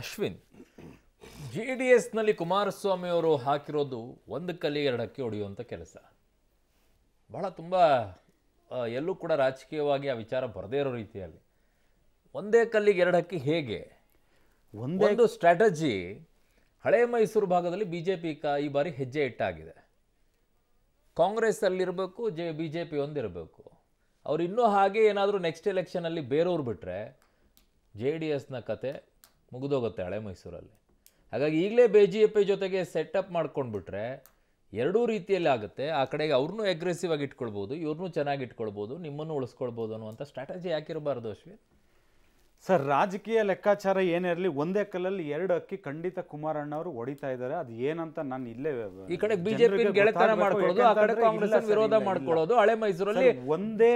Ashwin J D ಎಸ್ನಲ್ಲಿ ಕುಮಾರಸ್ವಾಮಿ ಅವರು ಹಾಕಿರೋದು ಒಂದು ಕಲಿ ಎರಡಕ್ಕೆ ಹೊಡೆಯುವಂಥ ಕೆಲಸ ಬಹಳ ತುಂಬ ಎಲ್ಲೂ ಕೂಡ ರಾಜಕೀಯವಾಗಿ ಆ ವಿಚಾರ ಬರದೇ ಇರೋ ರೀತಿಯಲ್ಲಿ ಒಂದೇ ಕಲ್ಲಿಗೆ ಎರಡಕ್ಕೆ ಹೇಗೆ ಒಂದೊಂದು ಸ್ಟ್ರಾಟಜಿ ಹಳೆ ಮೈಸೂರು ಭಾಗದಲ್ಲಿ ಬಿ ಜೆ ಪಿ ಕ ಈ ಬಾರಿ ಹೆಜ್ಜೆ ಇಟ್ಟಾಗಿದೆ ಕಾಂಗ್ರೆಸ್ ಅಲ್ಲಿರಬೇಕು ಜೆ ಬಿ ಜೆ ಪಿ ಒಂದಿರಬೇಕು ಅವ್ರು ಇನ್ನೂ ಹಾಗೆ ಏನಾದರೂ ನೆಕ್ಸ್ಟ್ ಎಲೆಕ್ಷನಲ್ಲಿ ಬೇರೆಯವ್ರು ಬಿಟ್ಟರೆ ಜೆ ಡಿ ಎಸ್ನ ಕತೆ ಮುಗಿದೋಗುತ್ತೆ ಹಳೆ ಮೈಸೂರಲ್ಲಿ ಹಾಗಾಗಿ ಈಗಲೇ ಬೇಜಿಯಪ್ಪೆ ಜೊತೆಗೆ ಸೆಟಪ್ ಮಾಡ್ಕೊಂಡ್ಬಿಟ್ರೆ ಎರಡೂ ರೀತಿಯಲ್ಲಿ ಆಗುತ್ತೆ ಆ ಕಡೆಗೆ ಅವ್ರನ್ನೂ ಅಗ್ರೆಸಿವ್ ಆಗಿ ಇಟ್ಕೊಳ್ಬೋದು ಇವ್ರನ್ನೂ ಚೆನ್ನಾಗಿ ಇಟ್ಕೊಳ್ಬೋದು ನಿಮ್ಮನ್ನು ಉಳಿಸ್ಕೊಳ್ಬೋದು ಅನ್ನುವಂಥ ಸ್ಟ್ರಾಟಜಿ ಯಾಕಿರಬಾರ್ದು ಅಶ್ವಿನ್ ಸರ್ ರಾಜಕೀಯ ಲೆಕ್ಕಾಚಾರ ಏನಿರಲಿ ಒಂದೇ ಕಲ್ಲಲ್ಲಿ ಎರಡು ಅಕ್ಕಿ ಖಂಡಿತ ಕುಮಾರಣ್ಣ ಅವರು ಹೊಡಿತಾ ಇದ್ದಾರೆ ಅದು ಏನಂತ ನಾನು ಇಲ್ಲೇ ಈ ಕಡೆ ಬಿಜೆಪಿ ಗೆಳೆತನ ಮಾಡ್ಕೊಳ್ಳೋದು ಆ ಕಡೆ ಕಾಂಗ್ರೆಸ್ ವಿರೋಧ ಮಾಡ್ಕೊಳ್ಳೋದು ಹಳೆ ಮೈಸೂರಲ್ಲಿ ಒಂದೇ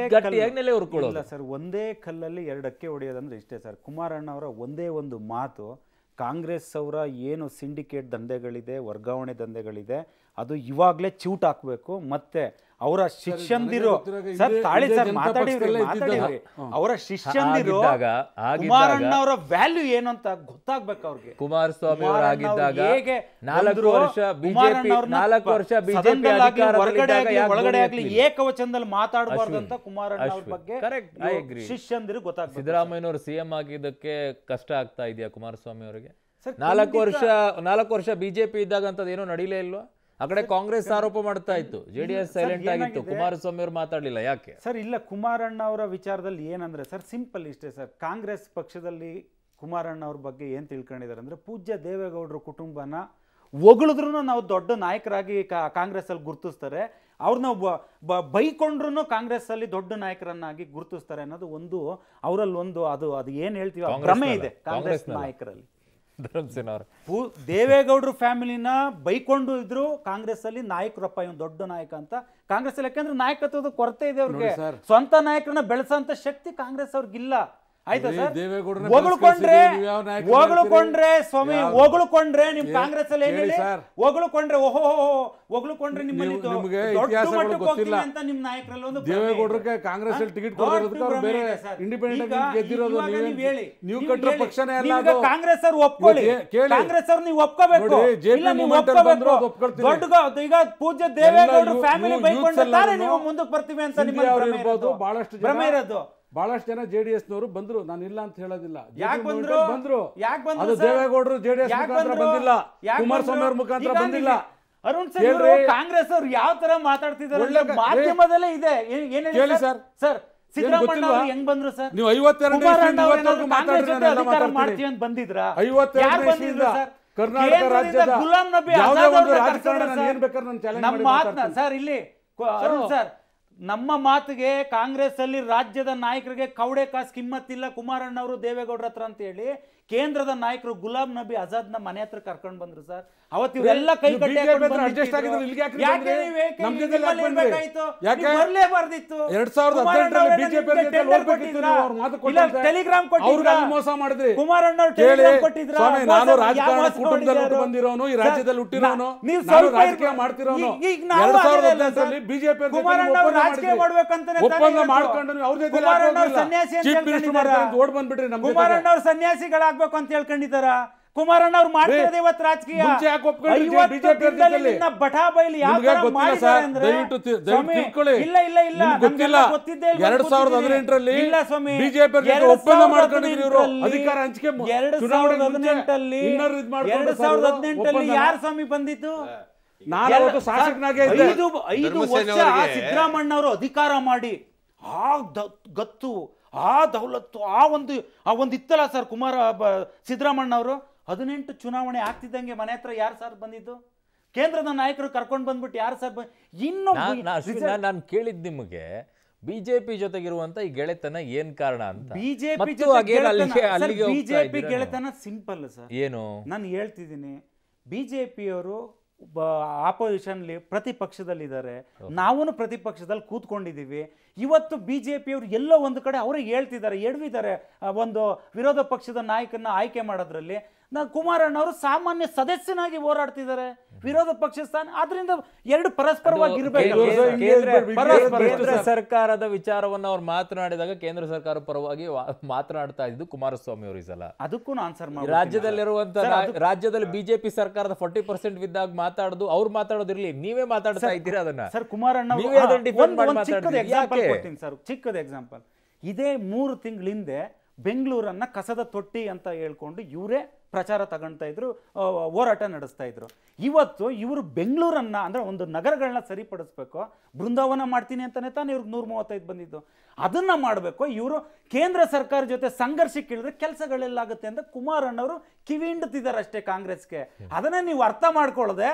ನೆಲೆ ಇಲ್ಲ ಸರ್ ಒಂದೇ ಕಲ್ಲಲ್ಲಿ ಎರಡು ಅಕ್ಕಿ ಹೊಡೆಯೋದಂದ್ರೆ ಇಷ್ಟೇ ಸರ್ ಕುಮಾರಣ್ಣ ಅವರ ಒಂದೇ ಒಂದು ಮಾತು ಕಾಂಗ್ರೆಸ್ ಅವರ ಏನು ಸಿಂಡಿಕೇಟ್ ದಂಧೆಗಳಿದೆ ವರ್ಗಾವಣೆ ದಂಧೆಗಳಿದೆ ಅದು ಇವಾಗಲೇ ಚೂಟ್ ಹಾಕಬೇಕು ಮತ್ತೆ ಅವರ ಶಿಷ್ಯಂದಿರು ಸರ್ ತಾಳಿ ಸರ್ ಮಾತಾಡಿವ್ರಿ ಅವರ ಶಿಷ್ಯಂದಿರು ಅವರ ವ್ಯಾಲ್ಯೂ ಏನು ಅಂತ ಗೊತ್ತಾಗ್ಬೇಕು ಅವ್ರಿಗೆ ಕುಮಾರಸ್ವಾಮಿ ಅವರಾಗಿದ್ದಾಗ ಹೇಗೆ ನಾಲ್ಕು ವರ್ಷ ಬಿಜೆಪಿ ನಾಲ್ಕು ವರ್ಷ ಬಿಜೆಪಿ ಹೊರಗಡೆ ಆಗಲಿ ಒಳಗಡೆ ಆಗಲಿ ಏಕವಚನದಲ್ಲಿ ಮಾತಾಡಬಾರ್ದು ಅಂತ ಕುಮಾರಣ್ಣ ಅವ್ರ ಬಗ್ಗೆ ಕರೆಕ್ಟ್ ಐ ಅಗ್ರಿ ಶಿಷ್ಯಂದಿರು ಸಿಎಂ ಆಗಿದ್ದಕ್ಕೆ ಕಷ್ಟ ಆಗ್ತಾ ಇದೆಯಾ ಕುಮಾರಸ್ವಾಮಿ ಅವರಿಗೆ ನಾಲ್ಕು ವರ್ಷ ನಾಲ್ಕು ವರ್ಷ ಬಿಜೆಪಿ ಇದ್ದಾಗ ಅಂತದೇನೋ ನಡೀಲೇ ಇಲ್ವಾ ಆ ಕಡೆ ಕಾಂಗ್ರೆಸ್ ಆರೋಪ ಮಾಡ್ತಾ ಇತ್ತು ಜೆಡಿಎಸ್ ಸೈಲೆಂಟ್ ಆಗಿತ್ತು ಕುಮಾರಸ್ವಾಮಿ ಅವರು ಮಾತಾಡಲಿಲ್ಲ ಯಾಕೆ ಸರ್ ಇಲ್ಲ ಕುಮಾರಣ್ಣ ಅವರ ವಿಚಾರದಲ್ಲಿ ಏನಂದ್ರೆ ಸರ್ ಸಿಂಪಲ್ ಇಷ್ಟೇ ಸರ್ ಕಾಂಗ್ರೆಸ್ ಪಕ್ಷದಲ್ಲಿ ಕುಮಾರಣ್ಣ ಅವ್ರ ಬಗ್ಗೆ ಏನು ತಿಳ್ಕೊಂಡಿದ್ದಾರೆ ಅಂದ್ರೆ ಪೂಜ್ಯ ದೇವೇಗೌಡರ ಕುಟುಂಬನ ಹೊಗಳಿದ್ರು ನಾವು ದೊಡ್ಡ ನಾಯಕರಾಗಿ ಕಾಂಗ್ರೆಸ್ ಅಲ್ಲಿ ಗುರುತಿಸ್ತಾರೆ ಅವ್ರನ್ನ ಬೈಕೊಂಡ್ರು ಕಾಂಗ್ರೆಸ್ ಅಲ್ಲಿ ದೊಡ್ಡ ನಾಯಕರನ್ನಾಗಿ ಗುರುತಿಸ್ತಾರೆ ಅನ್ನೋದು ಒಂದು ಅವರಲ್ಲಿ ಒಂದು ಅದು ಅದು ಏನು ಹೇಳ್ತೀವಿ ಭ್ರಮೆ ಇದೆ ಕಾಂಗ್ರೆಸ್ ನಾಯಕರಲ್ಲಿ ಧರ್ಮಸೇನ ಅವರು ದೇವೇಗೌಡರು ಫ್ಯಾಮಿಲಿನ ಬೈಕೊಂಡು ಇದ್ರು ಕಾಂಗ್ರೆಸ್ ಅಲ್ಲಿ ನಾಯಕರಪ್ಪ ಇವನು ದೊಡ್ಡ ನಾಯಕ ಅಂತ ಕಾಂಗ್ರೆಸ್ ಅಲ್ಲಿ ಯಾಕಂದ್ರೆ ನಾಯಕತ್ವದ ಕೊರತೆ ಇದೆ ಅವ್ರಿಗೆ ಸ್ವಂತ ನಾಯಕರನ್ನ ಬೆಳೆಸೋ ಶಕ್ತಿ ಕಾಂಗ್ರೆಸ್ ಅವ್ರಿಗಿಲ್ಲ ಆಯ್ತಾ ಸರ್ ಹೊಗಳ್ಕೊಂಡ್ರೆ ಹೊಗಳ್ಕೊಂಡ್ರೆ ಸ್ವಾಮಿ ಹೊಗಳ್ಕೊಂಡ್ರೆ ನಿಮ್ ಕಾಂಗ್ರೆಸ್ ಅಲ್ಲಿ ಹೇಳಿ ಹೊಗಳ್ಕೊಂಡ್ರೆ ಓಹೋ ಹೊಗಳ್ಕೊಂಡ್ರೆ ನಿಮ್ಮಲ್ಲಿ ಅಂತ ನಿಮ್ ನಾಯಕರಲ್ಲಿ ಒಂದು ಕಾಂಗ್ರೆಸ್ ಅಲ್ಲಿ ಟಿಕೆಟ್ ಕೊಡೋದಕ್ಕೆ ಬೇರೆ ಇಂಡಿಪೆಂಡೆಂಟ್ ಗೆದ್ದಿರೋದು ನೀವು ಕಟ್ಟಿರೋ ಪಕ್ಷನೇ ಅಲ್ಲ ಅದು ಕಾಂಗ್ರೆಸ್ ಅವರು ಒಪ್ಕೊಳ್ಳಿ ಕಾಂಗ್ರೆಸ್ ಅವರು ನೀವು ಒಪ್ಕೋಬೇಕು ಇಲ್ಲ ನೀವು ಒಪ್ಕೋಬೇಕು ದೊಡ್ಡ ಈಗ ಪೂಜ್ಯ ದೇವೇಗೌಡರು ಫ್ಯಾಮಿಲಿ ಬೈಕೊಂಡ್ರೆ ನೀವು ಮುಂದಕ್ಕೆ ಬರ್ತೀವಿ ಅಂತ ನಿಮ್ಮ ಇರ್ಬೋದು ಬಹಳಷ್ಟು ಭ್ರಮೆ ಇರೋದು ಬಹಳಷ್ಟು ಜನ ಜೆ ಡಿ ಎಸ್ ನವರು ಬಂದ್ರು ನಾನು ಇಲ್ಲ ಅಂತ ಹೇಳೋದಿಲ್ಲ ಬಂದ್ರು ದೇವೇಗೌಡರು ಜೆ ಬಂದಿಲ್ಲ ಕುಮಾರಸ್ವಾಮಿ ಅವ್ರ ಮುಖಾಂತರ ಬಂದಿಲ್ಲ ಅರುಣ್ ಕಾಂಗ್ರೆಸ್ ಅವ್ರು ಯಾವ ತರ ಮಾತಾಡ್ತಿದ್ದಾರೆ ಮಾಧ್ಯಮದಲ್ಲೇ ಇದೆ ಏನೇನು ಸರ್ ಸರ್ ರಾಜ್ಯದ ಗುಲಾಂ ನಬಿ ಆಜಾದ್ ಸರ್ ಇಲ್ಲಿ ಅರುಣ್ ಸರ್ ನಮ್ಮ ಮಾತಿಗೆ ಕಾಂಗ್ರೆಸ್ಸಲ್ಲಿ ರಾಜ್ಯದ ನಾಯಕರಿಗೆ ಕೌಡೆ ಕಾಸು ಕಿಮ್ಮತ್ತಿಲ್ಲ ಕುಮಾರಣ್ಣವರು ದೇವೇಗೌಡರ ಹತ್ರ ಹೇಳಿ ಕೇಂದ್ರದ ನಾಯಕರು ಗುಲಾಬ್ ನಬಿ ಆಜಾದ್ ನ ಮನೆ ಹತ್ರ ಕರ್ಕೊಂಡು ಬಂದ್ರು ಸರ್ ಅವತ್ತು ಇವರೆಲ್ಲ ಕೈ ಟೆಲಿಗ್ರಾಮ್ ಮೋಸ ಮಾಡಿದ್ರಿ ಕುಮಾರಣ್ಣ ಈ ರಾಜ್ಯದಲ್ಲಿ ಹುಟ್ಟಿರೋನು ನೀವು ರಾಜಕೀಯ ಮಾಡ್ತಿರೋನು ಈಗ ಬಿಜೆಪಿ ರಾಜಕೀಯ ಮಾಡ್ಬೇಕಂತಾನೆ ಮಾಡ್ಕೊಂಡು ಅವ್ರದೇ ಸನ್ಯಾಸಿ ಓಡ್ ಬಂದ್ಬಿಟ್ರಿ ನಮ್ಮ ಕುಮಾರಣ್ಣ ಸನ್ಯಾಸಿಗಳಾಗ ಆಗ್ಬೇಕು ಅಂತ ಹೇಳ್ಕೊಂಡಿದ್ದಾರ ಕುಮಾರಣ್ಣ ಅವ್ರು ಮಾಡ್ತಾರೆ ಇವತ್ತು ರಾಜಕೀಯ ಬಟಾ ಇಲ್ಲ ಇಲ್ಲ ಇಲ್ಲ ಇಲ್ಲ ಸ್ವಾಮಿ ಹಂಚಿಕೆ ಎರಡ್ ಸಾವಿರದ ಹದಿನೆಂಟಲ್ಲಿ ಎರಡ್ ಸಾವಿರದ ಯಾರು ಸ್ವಾಮಿ ಬಂದಿತ್ತು ಅವರು ಅಧಿಕಾರ ಮಾಡಿ ಆ ಗತ್ತು ಆ ದೌಲತ್ತು ಆ ಒಂದು ಆ ಒಂದು ಇತ್ತಲ್ಲ ಸರ್ ಕುಮಾರ ಸಿದ್ದರಾಮಣ್ಣ ಸಿದ್ದರಾಮಣ್ಣವರು ಹದಿನೆಂಟು ಚುನಾವಣೆ ಆಗ್ತಿದ್ದಂಗೆ ಮನೆ ಹತ್ರ ಯಾರು ಸರ್ ಬಂದಿದ್ದು ಕೇಂದ್ರದ ನಾಯಕರು ಕರ್ಕೊಂಡು ಬಂದ್ಬಿಟ್ಟು ಯಾರು ಸರ್ ಇನ್ನು ನಾನು ಕೇಳಿದ್ ನಿಮಗೆ ಬಿಜೆಪಿ ಜೊತೆಗಿರುವಂತ ಈ ಗೆಳೆತನ ಏನ್ ಕಾರಣ ಅಂತ ಬಿಜೆಪಿ ಬಿಜೆಪಿ ಗೆಳೆತನ ಸಿಂಪಲ್ ಸರ್ ಏನು ನಾನು ಹೇಳ್ತಿದ್ದೀನಿ ಬಿಜೆಪಿಯವರು ಆಪೋಸಿಷನ್ಲಿ ಪ್ರತಿಪಕ್ಷದಲ್ಲಿದ್ದಾರೆ ನಾವು ಪ್ರತಿಪಕ್ಷದಲ್ಲಿ ಕೂತ್ಕೊಂಡಿದ್ದೀವಿ ಇವತ್ತು ಬಿ ಜೆ ಪಿಯವರು ಎಲ್ಲೋ ಒಂದು ಕಡೆ ಅವ್ರಿಗೆ ಹೇಳ್ತಿದ್ದಾರೆ ಎಡವಿದ್ದಾರೆ ಒಂದು ವಿರೋಧ ಪಕ್ಷದ ನಾಯಕನ ಆಯ್ಕೆ ಮಾಡೋದ್ರಲ್ಲಿ ನಾ ಕುಮಾರಣ್ಣವರು ಸಾಮಾನ್ಯ ಸದಸ್ಯನಾಗಿ ಹೋರಾಡ್ತಿದ್ದಾರೆ ವಿರೋಧ ಪಕ್ಷ ಸ್ಥಾನ ಆದ್ರಿಂದ ಎರಡು ಪರಸ್ಪರವಾಗಿ ಸರ್ಕಾರದ ವಿಚಾರವನ್ನು ಅವ್ರು ಮಾತನಾಡಿದಾಗ ಕೇಂದ್ರ ಸರ್ಕಾರ ಪರವಾಗಿ ಮಾತನಾಡ್ತಾ ಇದ್ದು ಕುಮಾರಸ್ವಾಮಿ ಅವರು ಈ ಸಲ ಅದಕ್ಕೂ ಆನ್ಸರ್ ಮಾಡಿ ರಾಜ್ಯದಲ್ಲಿರುವಂತ ರಾಜ್ಯದಲ್ಲಿ ಬಿಜೆಪಿ ಸರ್ಕಾರದ ಫೋರ್ಟಿ ಪರ್ಸೆಂಟ್ ಇದ್ದಾಗ ಮಾತಾಡುದು ಅವ್ರು ಮಾತಾಡೋದಿರ್ಲಿ ನೀವೇ ಮಾತಾಡ್ತಾ ಇದ್ದೀರಾ ಅದನ್ನ ಸರ್ ಕುಮಾರಣ್ಣ ಚಿಕ್ಕದ ಎಕ್ಸಾಂಪಲ್ ಇದೇ ಮೂರು ತಿಂಗಳ ಹಿಂದೆ ಬೆಂಗಳೂರನ್ನು ಕಸದ ತೊಟ್ಟಿ ಅಂತ ಹೇಳ್ಕೊಂಡು ಇವರೇ ಪ್ರಚಾರ ತಗೊಳ್ತಾ ಇದ್ರು ಹೋರಾಟ ನಡೆಸ್ತಾ ಇದ್ರು ಇವತ್ತು ಇವರು ಬೆಂಗಳೂರನ್ನ ಅಂದರೆ ಒಂದು ನಗರಗಳನ್ನ ಸರಿಪಡಿಸ್ಬೇಕು ಬೃಂದಾವನ ಮಾಡ್ತೀನಿ ಅಂತಲೇ ತಾನೇ ಇವ್ರಿಗೆ ನೂರ ಮೂವತ್ತೈದು ಬಂದಿದ್ದು ಅದನ್ನು ಮಾಡಬೇಕು ಇವರು ಕೇಂದ್ರ ಸರ್ಕಾರ ಜೊತೆ ಸಂಘರ್ಷಕ್ಕಿಳಿದ್ರೆ ಕೆಲಸಗಳೆಲ್ಲಾಗುತ್ತೆ ಅಂತ ಕುಮಾರಣ್ಣವರು ಕಿವಿಂಡುತ್ತಿದ್ದಾರೆ ಅಷ್ಟೇ ಕಾಂಗ್ರೆಸ್ಗೆ ಅದನ್ನ ನೀವು ಅರ್ಥ ಮಾಡ್ಕೊಳ್ಳದೆ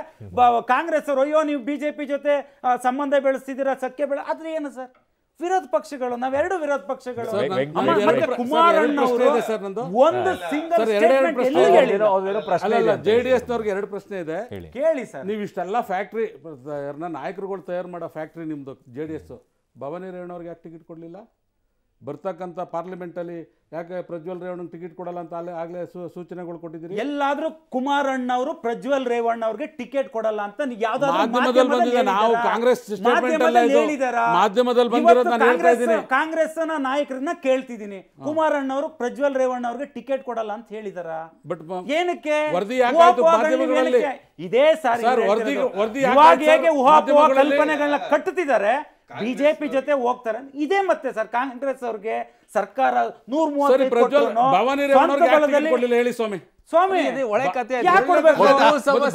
ಕಾಂಗ್ರೆಸ್ ಅವರು ಅಯ್ಯೋ ನೀವು ಬಿ ಜೆ ಪಿ ಜೊತೆ ಸಂಬಂಧ ಬೆಳೆಸ್ತಿದ್ದೀರಾ ಸಖ್ಯ ಬೆಳೆ ಆದರೆ ಏನು ಸರ್ ವಿರೋಧ ಪಕ್ಷಗಳು ನಾವೆರಡು ವಿರೋಧ ಪಕ್ಷಗಳು ಒಂದು ಸಿಂಗಲ್ ಜೆಡಿಎಸ್ ನವ್ರಿಗೆ ಎರಡು ಪ್ರಶ್ನೆ ಇದೆ ಕೇಳಿ ಸರ್ ನೀವು ಇಷ್ಟೆಲ್ಲ ಫ್ಯಾಕ್ಟ್ರಿ ನಾಯಕರುಗಳು ತಯಾರು ಮಾಡೋ ಫ್ಯಾಕ್ಟ್ರಿ ನಿಮ್ದು ಜೆಡಿಎಸ್ ಭವಾನಿ ರೇವಣ್ಣವ್ರಿಗೆ ಯಾಕೆ ಟಿಕೆಟ್ ಕೊಡ್ಲಿಲ್ಲ ಬರ್ತಕ್ಕಂಥ ಪಾರ್ಲಿಮೆಂಟಲ್ಲಿ ಯಾಕೆ ಪ್ರಜ್ವಲ್ ರೇವಣ್ಣ ಟಿಕೆಟ್ ಕೊಡಲ್ಲ ಅಂತ ಅಲ್ಲೇ ಆಗಲೇ ಸೂಚನೆಗಳು ಕೊಟ್ಟಿದ್ದೀರಿ ಎಲ್ಲಾದರೂ ಕುಮಾರಣ್ಣ ಅವರು ಪ್ರಜ್ವಲ್ ರೇವಣ್ಣ ಅವ್ರಿಗೆ ಟಿಕೆಟ್ ಕೊಡಲ್ಲ ಅಂತ ಯಾವ್ದಾದ್ರು ಬಂದಿದೆ ನಾವು ಕಾಂಗ್ರೆಸ್ ಮಾಧ್ಯಮದಲ್ಲಿ ಬಂದಿರೋದು ನಾನು ನಾಯಕರನ್ನ ಕೇಳ್ತಿದ್ದೀನಿ ಕುಮಾರಣ್ಣ ಅವರು ಪ್ರಜ್ವಲ್ ರೇವಣ್ಣ ಅವ್ರಿಗೆ ಟಿಕೆಟ್ ಕೊಡಲ್ಲ ಅಂತ ಹೇಳಿದಾರ ಬಟ್ ಏನಕ್ಕೆ ಇದೇ ಸಾರಿ ಹೇಗೆ ಊಹಾಪೋಹ ಕಲ್ಪನೆಗಳನ್ನ ಕಟ್ಟುತ್ತಿದ್ದಾರೆ ಬಿಜೆಪಿ ಜೊತೆ ಹೋಗ್ತಾರೆ ಇದೇ ಮತ್ತೆ ಸರ್ ಕಾಂಗ್ರೆಸ್ ಅವ್ರಿಗೆ ಸರ್ಕಾರ ನೂರ್ ಮೂವತ್ತು ಹೇಳಿ ಸ್ವಾಮಿ ಸ್ವಾಮಿ ಒಳ್ಳೆ ಅದು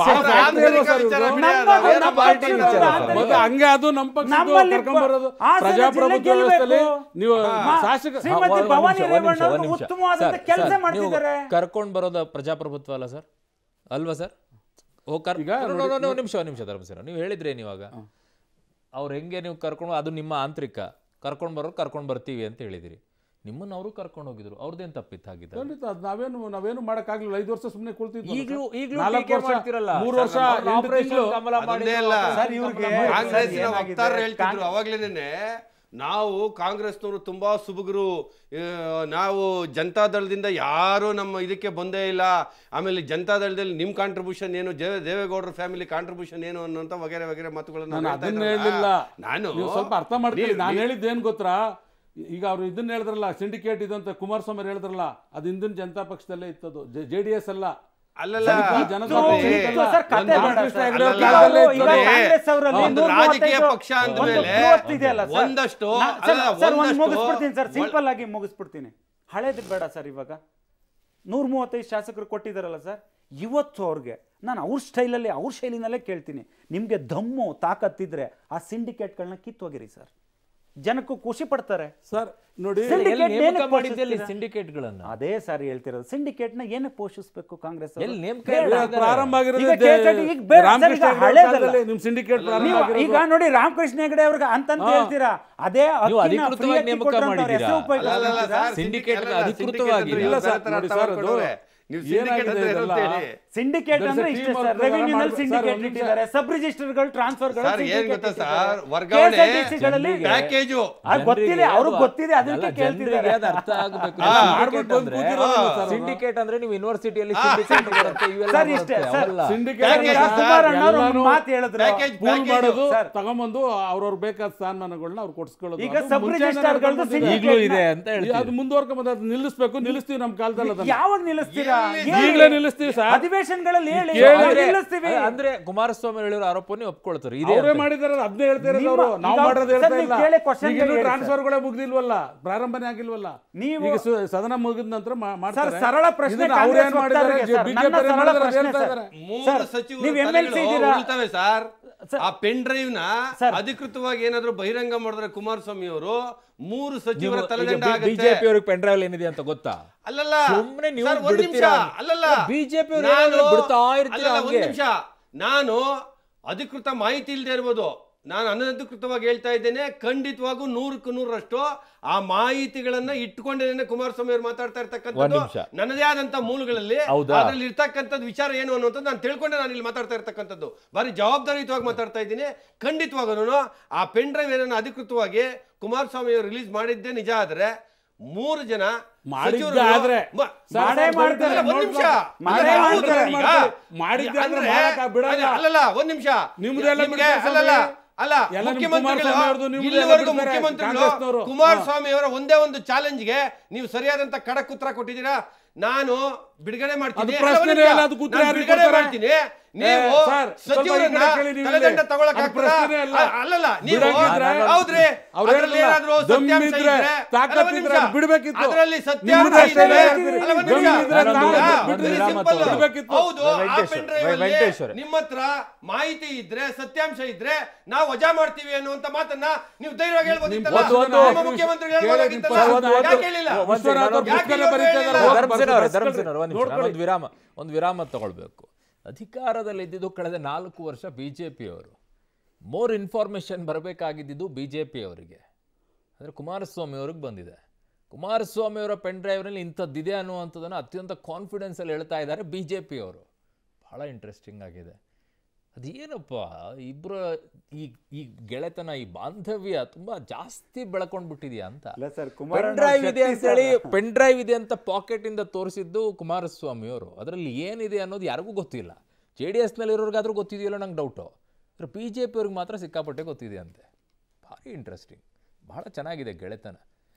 ಪ್ರಜಾಪ್ರಭುತ್ವ ನೀವು ಶಾಸಕ ಪ್ರಜಾಪ್ರಭುತ್ವ ಅಲ್ಲ ಸರ್ ಅಲ್ವಾ ಸರ್ ಓ ನಿಮಿಷ ನಿಮಿಷ ಸರ್ ನೀವು ಹೇಳಿದ್ರೇನು ಇವಾಗ ಅವ್ರು ಹೆಂಗೆ ನೀವು ಕರ್ಕೊಂಡು ಅದು ನಿಮ್ಮ ಆಂತರಿಕ ಕರ್ಕೊಂಡು ಬರೋರು ಕರ್ಕೊಂಡು ಬರ್ತೀವಿ ಅಂತ ಹೇಳಿದಿರಿ ನಿಮ್ಮನ್ನು ಅವರು ಕರ್ಕೊಂಡು ಹೋಗಿದ್ರು ಅವ್ರದ್ದೇನು ತಪ್ಪಿತ್ತು ಹಾಗಿದ್ದ ಖಂಡಿತ ಅದು ನಾವೇನು ನಾವೇನು ಮಾಡೋಕ್ಕಾಗಲಿಲ್ಲ ಐದು ವರ್ಷ ಸುಮ್ಮನೆ ಕುಳಿತೀವಿ ಈಗಲೂ ಈಗಲೂ ಮೂರು ವರ್ಷ ಕಮಲ ಮಾಡಿ ಹೇಳ್ತಿದ್ರು ನಾವು ಕಾಂಗ್ರೆಸ್ನವರು ತುಂಬ ಸುಬುಗರು ನಾವು ಜನತಾದಳದಿಂದ ಯಾರೂ ನಮ್ಮ ಇದಕ್ಕೆ ಬಂದೇ ಇಲ್ಲ ಆಮೇಲೆ ಜನತಾದಳದಲ್ಲಿ ನಿಮ್ಮ ಕಾಂಟ್ರಿಬ್ಯೂಷನ್ ಏನು ದೇವ ದೇವೇಗೌಡರ ಫ್ಯಾಮಿಲಿ ಕಾಂಟ್ರಿಬ್ಯೂಷನ್ ಏನು ಅನ್ನೋಂಥ ವಗೇರೆ ವಗೇರೆ ಮಾತುಗಳನ್ನು ನಾನು ಸ್ವಲ್ಪ ಅರ್ಥ ಮಾಡ್ತೀನಿ ನಾನು ಏನು ಗೊತ್ತಾ ಈಗ ಅವರು ಇದನ್ನ ಹೇಳಿದ್ರಲ್ಲ ಸಿಂಡಿಕೇಟ್ ಇದಂತ ಕುಮಾರಸ್ವಾಮಿ ಹೇಳಿದ್ರಲ್ಲ ಅದು ಹಿಂದಿನ ಜನತಾ ಪಕ್ಷದಲ್ಲೇ ಇತ್ತದು ಜೆ ಡಿ ಎಸ್ ಅಲ್ಲ ರಾಜಕೀಯ ಪಕ್ಷ ಒಂದಷ್ಟು ಮುಗಿಸ್ಬಿಡ್ತೀನಿ ಸರ್ ಸಿಂಪಲ್ ಆಗಿ ಮುಗಿಸ್ಬಿಡ್ತೀನಿ ಹಳೇದು ಬೇಡ ಸರ್ ಇವಾಗ ನೂರ ಮೂವತ್ತೈದು ಶಾಸಕರು ಕೊಟ್ಟಿದ್ದಾರಲ್ಲ ಸರ್ ಇವತ್ತು ಅವ್ರಿಗೆ ನಾನು ಅವ್ರ ಸ್ಟೈಲಲ್ಲಿ ಅವ್ರ ಶೈಲಿನಲ್ಲೇ ಕೇಳ್ತೀನಿ ನಿಮ್ಗೆ ದಮ್ಮು ತಾಕತ್ತಿದ್ರೆ ಆ ಸಿಂಡಿಕೇಟ್ಗಳನ್ನ ಕಿತ್ತೋಗಿರಿ ಸರ್ ಜನಕ್ಕೂ ಖುಷಿ ಪಡ್ತಾರೆ ಸರ್ ನೋಡಿ ಸಿಂಡಿಕೇಟ್ಗಳನ್ನು ಅದೇ ಸರ್ ಹೇಳ್ತಿರೋದು ಸಿಂಡಿಕೇಟ್ ನ ಏನಕ್ಕೆ ಪೋಷಿಸಬೇಕು ಕಾಂಗ್ರೆಸ್ ಪ್ರಾರಂಭ ಈಗ ನೋಡಿ ರಾಮಕೃಷ್ಣ ಹೆಗಡೆ ಅವ್ರಿಗೆ ಅಂತಂತ ಹೇಳ್ತೀರಾ ಅದೇ ಸಿಂಡಿಕೇಟ್ ಅಧಿಕೃತವಾಗಿ ಸಿಂಡಿಕೇಟ್ ಅಂದ್ರೆ ಇಷ್ಟೇ ಅವ್ರವ್ರ ಬೇಕಾದ ಸ್ಥಾನಮಾನಗಳನ್ನ ಕೊಡ್ಸ್ಕೊಳ್ಳೋದು ಈಗ ಸಬ್ ರಿಜಿಸ್ಟರ್ ಇದೆ ಅದು ನಿಲ್ಲಿಸ್ತೀವಿ ನಮ್ಮ ಕಾಲದಲ್ಲಿ ಯಾವಾಗ ನಿಲ್ಲಿಸ್ತೀರಾ ಈಗಲೇ ನಿಲ್ಲಿಸ್ತೀವಿ ಸರ್ ಅಧಿವೇಶನಗಳಲ್ಲಿ ಹೇಳಿ ನಿಲ್ಲಿಸ್ತೀವಿ ಅಂದ್ರೆ ಕುಮಾರಸ್ವಾಮಿ ಹೇಳಿರೋ ಆರೋಪನೇ ಒಪ್ಕೊಳ್ತಾರೆ ಇದೇ ಮಾಡಿದಾರೆ ಅದನ್ನೇ ಹೇಳ್ತಾರೆ ಅವರು ನಾವು ಮಾಡೋದು ಹೇಳ್ತಾ ಇಲ್ಲ ಟ್ರಾನ್ಸ್ಫರ್ಗಳೇ ಮುಗಿದಿಲ್ವಲ್ಲ ಪ್ರಾರಂಭನೇ ಆಗಿಲ್ವಲ್ಲ ನೀವು ಈಗ ಸದನ ಮುಗಿದ ನಂತರ ಮಾಡ್ತಾರೆ ಸರಳ ಪ್ರಶ್ನೆ ಅವರೇನ್ ಮಾಡಿದ್ದಾರೆ ಬಿಜೆಪಿ ಪ್ರಶ್ನೆ ಹೇಳ್ತಾ ಇದ್ದಾರೆ ಮೂರು ಸಚಿವರು ನೀವು ಎಂಎಲ್ಸಿ ಇದ್ದೀರಾ ಸರ್ ಆ ಪೆನ್ ಡ್ರೈವ್ ನ ಅಧಿಕೃತವಾಗಿ ಏನಾದರೂ ಬಹಿರಂಗ ಮಾಡಿದ್ರೆ ಕುಮಾರಸ್ವಾಮಿ ಅವರು ಮೂರು ಸಚಿವರ ತಲೆದಂಡ ಬಿಜೆಪಿ ಅವ್ರಿಗೆ ಪೆನ್ ಡ್ರೈವ್ ಏನಿದೆ ಅಂತ ಗೊತ್ತಾ ಅಲ್ಲಲ್ಲ ಸುಮ್ಮನೆ ನೀವು ಬಿಡ್ತೀರಾ ಅಲ್ಲಲ್ಲ ಬಿಜೆಪಿ ನಿಮಿಷ ನಾನು ಅಧಿಕೃತ ಮಾಹಿತಿ ಇಲ್ಲದೆ ಇರ್ಬೋದು ನಾನು ಅನಧಿಕೃತವಾಗಿ ಹೇಳ್ತಾ ಇದ್ದೇನೆ ಖಂಡಿತವಾಗೂ ನೂರಕ್ಕೂ ನೂರರಷ್ಟು ಆ ಮಾಹಿತಿಗಳನ್ನ ಇಟ್ಕೊಂಡೇನೆ ಕುಮಾರಸ್ವಾಮಿ ಅವರು ಮಾತಾಡ್ತಾ ಇರ್ತಕ್ಕಂಥದ್ದು ನನ್ನದೇ ಆದಂತ ಮೂಲಗಳಲ್ಲಿ ಅದ್ರಲ್ಲಿ ಇರ್ತಕ್ಕಂಥದ್ದು ವಿಚಾರ ಏನು ಅನ್ನೋದು ನಾನು ತಿಳ್ಕೊಂಡೆ ನಾನು ಇಲ್ಲಿ ಮಾತಾಡ್ತಾ ಇರ್ತಕ್ಕಂಥದ್ದು ಬಾರಿ ಜವಾಬ್ದಾರಿಯುತವಾಗಿ ಮಾತಾಡ್ತಾ ಇದ್ದೀನಿ ಖಂಡಿತವಾಗೂ ಆ ಪೆನ್ ಡ್ರೈವ್ ಏನನ್ನ ಅಧಿಕೃತವಾಗಿ ಕುಮಾರಸ್ವಾಮಿ ಅವರು ರಿಲೀಸ್ ಮಾಡಿದ್ದೇ ನಿಜ ಆದರೆ ಮೂರು ಜನ ಮಾಡಿದ್ದಾದ್ರೆ ಮಾಡೇ ಮಾಡ್ತಾರೆ ಒಂದ್ ನಿಮಿಷ ಮಾಡೇ ಮಾಡ್ತಾರೆ ಮಾಡಿದ್ದಾದ್ರೆ ಮಾಡಕ ಬಿಡಲ್ಲ ಅಲ್ಲಲ್ಲ ಒಂದ್ ನಿಮಿಷ ನಿಮ್ದೆಲ್ಲ ನಿಮಗೆ ಅಲ್ಲಲ್ಲ ಅಲ್ಲ ಮುಖ್ಯಮಂತ್ರಿಗಳು ಮುಖ್ಯಮಂತ್ರಿಗಳು ಸ್ವಾಮಿ ಅವರ ಒಂದೇ ಒಂದು ಚಾಲೆಂಜ್ ಗೆ ನೀವು ಸರಿಯಾದಂತ ಕಡಕ್ ಉತ್ತರ ಕೊಟ್ಟಿದ್ದೀರಾ ನಾನು ಬಿಡುಗಡೆ ಮಾಡ್ತೀನಿ ನೀವು ಸಚಿವರನ್ನ ತಲೆದಂಡ ತಗೊಳಕ್ ಅಲ್ಲಲ್ಲ ನೀವು ಹೌದ್ರಿ ಅದರಲ್ಲಿ ಏನಾದ್ರೂ ಸತ್ಯಾಂಶ ಇದ್ರೆ ಬಿಡ್ಬೇಕಿತ್ತು ಅದರಲ್ಲಿ ಸತ್ಯಾಂಶ ಇದ್ರೆ ಹೌದು ಆ ಪೆನ್ ಡ್ರೈವ್ ನಿಮ್ಮ ಹತ್ರ ಮಾಹಿತಿ ಇದ್ರೆ ಸತ್ಯಾಂಶ ಇದ್ರೆ ನಾವು ವಜಾ ಮಾಡ್ತೀವಿ ಅನ್ನುವಂತ ಮಾತನ್ನ ನೀವು ಧೈರ್ಯವಾಗಿ ಹೇಳ್ಬೋದಿತ್ತಲ್ಲ ಮುಖ್ಯಮಂತ್ರಿ ಹೇಳ್ಬೋದಾಗಿತ್ತಲ್ಲ ಯಾಕೆ ಹೇಳಿಲ್ಲ ಒಂದು ವಿರಾಮ ಒಂದು ವಿರಾಮ ತಗೊಳ್ಬೇಕು ಇದ್ದಿದ್ದು ಕಳೆದ ನಾಲ್ಕು ವರ್ಷ ಬಿ ಜೆ ಪಿಯವರು ಮೋರ್ ಇನ್ಫಾರ್ಮೇಷನ್ ಬರಬೇಕಾಗಿದ್ದು ಬಿ ಜೆ ಪಿಯವರಿಗೆ ಅಂದರೆ ಕುಮಾರಸ್ವಾಮಿ ಅವ್ರಿಗೆ ಬಂದಿದೆ ಕುಮಾರಸ್ವಾಮಿ ಅವರ ಪೆನ್ ಡ್ರೈವ್ನಲ್ಲಿ ಇಂಥದ್ದಿದೆ ಅನ್ನುವಂಥದ್ದನ್ನು ಅತ್ಯಂತ ಕಾನ್ಫಿಡೆನ್ಸಲ್ಲಿ ಹೇಳ್ತಾ ಇದ್ದಾರೆ ಬಿ ಜೆ ಪಿಯವರು ಬಹಳ ಇಂಟ್ರೆಸ್ಟಿಂಗ್ ಆಗಿದೆ ಅದೇನಪ್ಪ ಇಬ್ಬರು ಈ ಈ ಗೆಳೆತನ ಈ ಬಾಂಧವ್ಯ ತುಂಬಾ ಜಾಸ್ತಿ ಬೆಳ್ಕೊಂಡು ಬಿಟ್ಟಿದ್ಯಾ ಅಂತ ಪೆನ್ ಡ್ರೈವ್ ಇದೆ ಹೇಳಿ ಪೆನ್ ಡ್ರೈವ್ ಇದೆ ಅಂತ ಪಾಕೆಟ್ ಇಂದ ತೋರಿಸಿದ್ದು ಅವರು ಅದರಲ್ಲಿ ಏನಿದೆ ಅನ್ನೋದು ಯಾರಿಗೂ ಗೊತ್ತಿಲ್ಲ ಜೆ ಡಿ ಎಸ್ನಲ್ಲಿ ಇರೋರ್ಗಾದ್ರೂ ಗೊತ್ತಿದೆಯಲ್ಲ ನಂಗೆ ಡೌಟು ಬಿ ಜೆ ಪಿ ಅವ್ರಿಗೆ ಮಾತ್ರ ಸಿಕ್ಕಾಪಟ್ಟೆ ಗೊತ್ತಿದೆ ಅಂತೆ ಭಾರಿ ಇಂಟ್ರೆಸ್ಟಿಂಗ್ ಬಹಳ ಚೆನ್ನಾಗಿದೆ ಗೆಳೆತನ